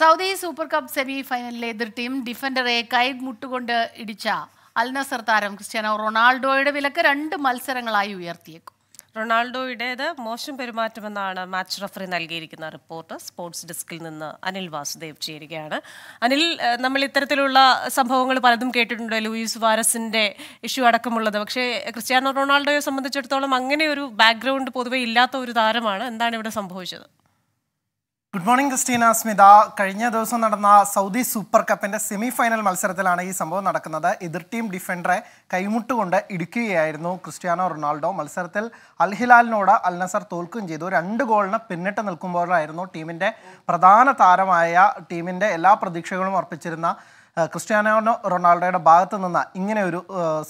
Saudi Super Cup semi ഫൈനലിലെ എതിർ team ഡിഫൻഡറെ മുട്ടുകൊണ്ട് ഇടിച്ച അൽനസർ താരം ക്രിസ്ത്യാനോ റൊണാൾഡോയുടെ വിലക്ക് രണ്ട് മത്സരങ്ങളായി ഉയർത്തിയേക്കും റൊണാൾഡോയുടേത് മോശം പെരുമാറ്റമെന്നാണ് മാച്ച് റഫറി നൽകിയിരിക്കുന്ന റിപ്പോർട്ട് സ്പോർട്സ് ഡെസ്കിൽ നിന്ന് അനിൽ വാസുദേവ് ചേരുകയാണ് അനിൽ നമ്മൾ ഇത്തരത്തിലുള്ള സംഭവങ്ങൾ പലതും കേട്ടിട്ടുണ്ട് ലൂയിസ് വാരസിന്റെ ഇഷ്യൂ അടക്കമുള്ളത് പക്ഷേ ക്രിസ്ത്യാനോ റൊണാൾഡോയെ സംബന്ധിച്ചിടത്തോളം അങ്ങനെ ഒരു ബാക്ക്ഗ്രൗണ്ട് പൊതുവെ ഇല്ലാത്ത ഒരു താരമാണ് എന്താണ് ഇവിടെ സംഭവിച്ചത് ഗുഡ് മോർണിംഗ് ക്രിസ്റ്റീന സ്മിത കഴിഞ്ഞ ദിവസം നടന്ന സൗദി സൂപ്പർ കപ്പിന്റെ സെമി ഫൈനൽ മത്സരത്തിലാണ് ഈ സംഭവം നടക്കുന്നത് എതിർ ടീം ഡിഫൻഡറെ കൈമുട്ടുകൊണ്ട് ഇടിക്കുകയായിരുന്നു ക്രിസ്റ്റ്യാനോ റൊണാൾഡോ മത്സരത്തിൽ അൽഹിലാലിനോട് അൽ നസർ തോൽക്കുകയും ചെയ്തു രണ്ട് ഗോളിന് പിന്നിട്ട് നിൽക്കുമ്പോഴായിരുന്നു ടീമിന്റെ പ്രധാന താരമായ ടീമിന്റെ എല്ലാ പ്രതീക്ഷകളും അർപ്പിച്ചിരുന്ന ക്രിസ്ത്യാനോ റൊണാൾഡോയുടെ ഭാഗത്ത് നിന്ന് ഇങ്ങനെ ഒരു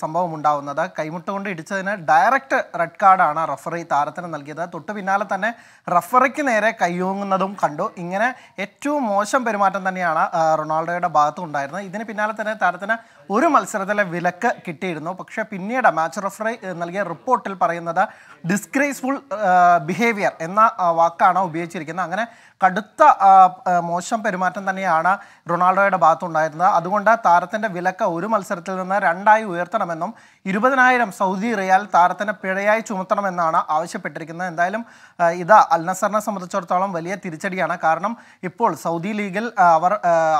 സംഭവം ഉണ്ടാവുന്നത് കൈമുട്ടുകൊണ്ട് ഇടിച്ചതിന് ഡയറക്റ്റ് റെഡ് കാർഡാണ് റഫറി താരത്തിന് നൽകിയത് തൊട്ടു പിന്നാലെ തന്നെ റഫറിക്ക് നേരെ കയ്യോങ്ങുന്നതും കണ്ടു ഇങ്ങനെ ഏറ്റവും മോശം പെരുമാറ്റം തന്നെയാണ് റൊണാൾഡോയുടെ ഭാഗത്തും ഉണ്ടായിരുന്നത് ഇതിന് പിന്നാലെ തന്നെ താരത്തിന് ഒരു മത്സരത്തിലെ വിലക്ക് കിട്ടിയിരുന്നു പക്ഷേ പിന്നീട് മാച്ച് റഫറി നൽകിയ റിപ്പോർട്ടിൽ പറയുന്നത് ഡിസ്ഗ്രേസ്ഫുൾ ബിഹേവിയർ എന്ന വാക്കാണ് ഉപയോഗിച്ചിരിക്കുന്നത് അങ്ങനെ കടുത്ത മോശം പെരുമാറ്റം തന്നെയാണ് റൊണാൾഡോയുടെ ഭാഗത്തുണ്ടായിരുന്നത് അതുകൊണ്ട് താരത്തിൻ്റെ വിലക്ക് ഒരു മത്സരത്തിൽ നിന്ന് രണ്ടായി ഉയർത്തണമെന്നും ഇരുപതിനായിരം സൗദി റിയാൽ താരത്തിന് പിഴയായി ചുമത്തണമെന്നാണ് ആവശ്യപ്പെട്ടിരിക്കുന്നത് എന്തായാലും ഇത് അൽനസറിനെ സംബന്ധിച്ചിടത്തോളം വലിയ തിരിച്ചടിയാണ് കാരണം ഇപ്പോൾ സൗദി ലീഗിൽ അവർ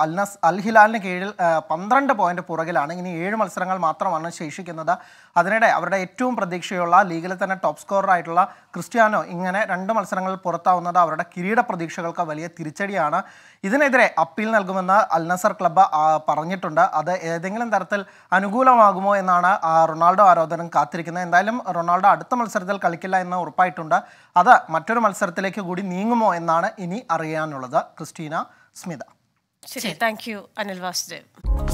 അൽനസ് അൽ ഹിലാലിന് കീഴിൽ പന്ത്രണ്ട് പോയിന്റ് പുറകിലാണ് ഇനി ഏഴ് മത്സരങ്ങൾ മാത്രമാണ് ശേഷിക്കുന്നത് അതിനിടെ അവരുടെ ഏറ്റവും പ്രതീക്ഷയുള്ള ലീഗിലെ തന്നെ ടോപ്പ് സ്കോറായിട്ടുള്ള ക്രിസ്ത്യാനോ ഇങ്ങനെ രണ്ട് മത്സരങ്ങളിൽ പുറത്താവുന്നത് അവരുടെ കിരീട പ്രതീക്ഷകൾക്ക് വലിയ തിരിച്ചടിയാണ് ഇതിനെതിരെ അപ്പീൽ നൽകുമെന്ന് അൽനസർ ക്ലബ്ബ് പറഞ്ഞിട്ടുണ്ട് അത് ഏതെങ്കിലും തരത്തിൽ അനുകൂലമാകുമോ എന്നാണ് റൊണാൾഡോ ആരോധനം കാത്തിരിക്കുന്നത് എന്തായാലും റൊണാൾഡോ അടുത്ത മത്സരത്തിൽ കളിക്കില്ല എന്ന് ഉറപ്പായിട്ടുണ്ട് അത് മറ്റൊരു മത്സരത്തിലേക്ക് കൂടി നീങ്ങുമോ എന്നാണ് ഇനി അറിയാനുള്ളത് ക്രിസ്റ്റീന സ്മിത ശരി താങ്ക് യു അനിൽ വാസുദേവ്